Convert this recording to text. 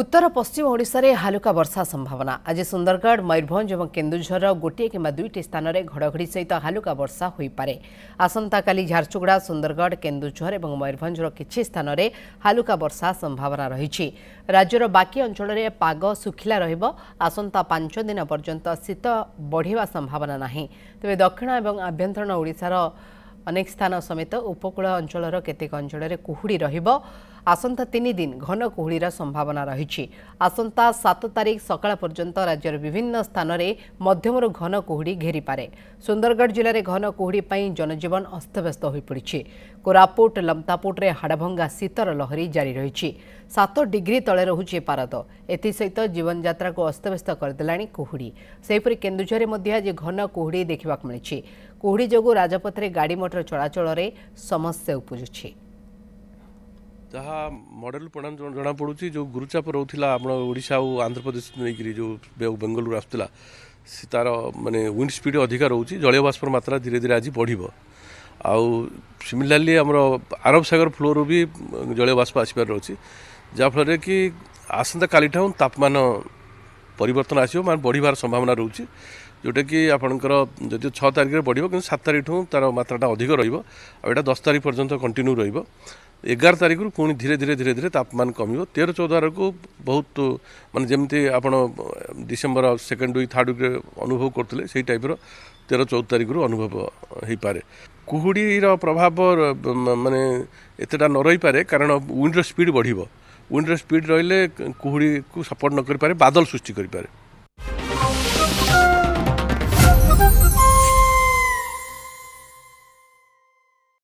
ଉତ୍ତର ପଶ୍ଚିମ ଓଡ଼ିଶାରେ ହାଲୁକା ବର୍ଷା ସମ୍ଭାବନା ଆଜି ସୁନ୍ଦରଗଡ଼ ମୟୂରଭଞ୍ଜ ଏବଂ କେନ୍ଦୁଝରର ଗୋଟିଏ କିମ୍ବା ଦୁଇଟି ସ୍ଥାନରେ ଘଡ଼ଘଡ଼ି ସହିତ ହାଲୁକା ବର୍ଷା ହୋଇପାରେ ଆସନ୍ତାକାଲି ଝାରସୁଗୁଡ଼ା ସୁନ୍ଦରଗଡ଼ କେନ୍ଦୁଝର ଏବଂ ମୟୂରଭଞ୍ଜର କିଛି ସ୍ଥାନରେ ହାଲୁକା ବର୍ଷା ସମ୍ଭାବନା ରହିଛି ରାଜ୍ୟର ବାକି ଅଞ୍ଚଳରେ ପାଗ ଶୁଖିଲା ରହିବ ଆସନ୍ତା ପାଞ୍ଚ ଦିନ ପର୍ଯ୍ୟନ୍ତ ଶୀତ ବଢ଼ିବା ସମ୍ଭାବନା ନାହିଁ ତେବେ ଦକ୍ଷିଣ ଏବଂ ଆଭ୍ୟନ୍ତରୀଣ ଓଡ଼ିଶାର ଅନେକ ସ୍ଥାନ ସମେତ ଉପକୂଳ ଅଞ୍ଚଳର କେତେକ ଅଞ୍ଚଳରେ କୁହୁଡ଼ି ରହିବ ଆସନ୍ତା ତିନି ଦିନ ଘନ କୁହୁଡ଼ିର ସମ୍ଭାବନା ରହିଛି ଆସନ୍ତା ସାତ ତାରିଖ ସକାଳ ପର୍ଯ୍ୟନ୍ତ ରାଜ୍ୟର ବିଭିନ୍ନ ସ୍ଥାନରେ ମଧ୍ୟମରୁ ଘନ କୁହୁଡ଼ି ଘେରିପାରେ ସୁନ୍ଦରଗଡ଼ ଜିଲ୍ଲାରେ ଘନ କୁହୁଡ଼ି ପାଇଁ ଜନଜୀବନ ଅସ୍ତବ୍ୟସ୍ତ ହୋଇପଡ଼ିଛି କୋରାପୁଟ ଲମତାପୁଟରେ ହାଡ଼ଭଙ୍ଗା ଶୀତର ଲହରୀ ଜାରି ରହିଛି ସାତ ଡିଗ୍ରୀ ତଳେ ରହୁଛି ପାରଦ ଏଥିସହିତ ଜୀବନଯାତ୍ରାକୁ ଅସ୍ତବ୍ୟସ୍ତ କରିଦେଲାଣି କୁହୁଡ଼ି ସେହିପରି କେନ୍ଦୁଝରରେ ମଧ୍ୟ ଆଜି ଘନ କୁହୁଡ଼ି ଦେଖିବାକୁ ମିଳିଛି କୁହୁଡ଼ି ଯୋଗୁଁ ରାଜପଥରେ ଗାଡ଼ିମଟର ଚଳାଚଳରେ ସମସ୍ୟା ଉପୁଜୁଛି ଯାହା ମଡ଼େଲ ପରିଣାମ ଜଣାପଡ଼ୁଛି ଯେଉଁ ଗୁରୁଚାପ ରହୁଥିଲା ଆମର ଓଡ଼ିଶା ଆଉ ଆନ୍ଧ୍ରପ୍ରଦେଶ ନେଇକରି ଯେଉଁ ବେଙ୍ଗଲରୁ ଆସୁଥିଲା ସେ ତା'ର ମାନେ ୱିଣ୍ଡ ସ୍ପିଡ଼ ଅଧିକା ରହୁଛି ଜଳୀୟ ବାଷ୍ପର ମାତ୍ରା ଧୀରେ ଧୀରେ ଆଜି ବଢ଼ିବ ଆଉ ସିମିଲାରଲି ଆମର ଆରବ ସାଗର ଫ୍ଲୋରୁ ବି ଜଳୀୟ ବାଷ୍ପ ଆସିବାର ରହୁଛି ଯାହାଫଳରେ କି ଆସନ୍ତାକାଲିଠାରୁ ତାପମାନ ପରିବର୍ତ୍ତନ ଆସିବ ମାନେ ବଢ଼ିବାର ସମ୍ଭାବନା ରହୁଛି ଯେଉଁଟାକି ଆପଣଙ୍କର ଯଦି ଛଅ ତାରିଖରେ ବଢ଼ିବ କିନ୍ତୁ ସାତ ତାରିଖଠୁ ତା'ର ମାତ୍ରାଟା ଅଧିକ ରହିବ ଆଉ ଏଇଟା ଦଶ ତାରିଖ ପର୍ଯ୍ୟନ୍ତ କଣ୍ଟିନ୍ୟୁ ରହିବ ଏଗାର ତାରିଖରୁ ପୁଣି ଧୀରେ ଧୀରେ ଧୀରେ ଧୀରେ ତାପମାନ କମିବ ତେର ଚଉଦ ଆଡ଼କୁ ବହୁତ ମାନେ ଯେମିତି ଆପଣ ଡିସେମ୍ବର ସେକେଣ୍ଡ ୱିକ୍ ଥାର୍ଡ଼ ୱିକ୍ରେ ଅନୁଭବ କରୁଥିଲେ ସେଇ ଟାଇପ୍ର ତେର ଚଉଦ ତାରିଖରୁ ଅନୁଭବ ହୋଇପାରେ କୁହୁଡ଼ିର ପ୍ରଭାବ ମାନେ ଏତେଟା ନ ରହିପାରେ କାରଣ ୱିଣ୍ଡର ସ୍ପିଡ଼ ବଢ଼ିବ ୱିଣ୍ଡର ସ୍ପିଡ଼ ରହିଲେ କୁହୁଡ଼ିକୁ ସପୋର୍ଟ ନ କରିପାରେ ବାଦଲ ସୃଷ୍ଟି କରିପାରେ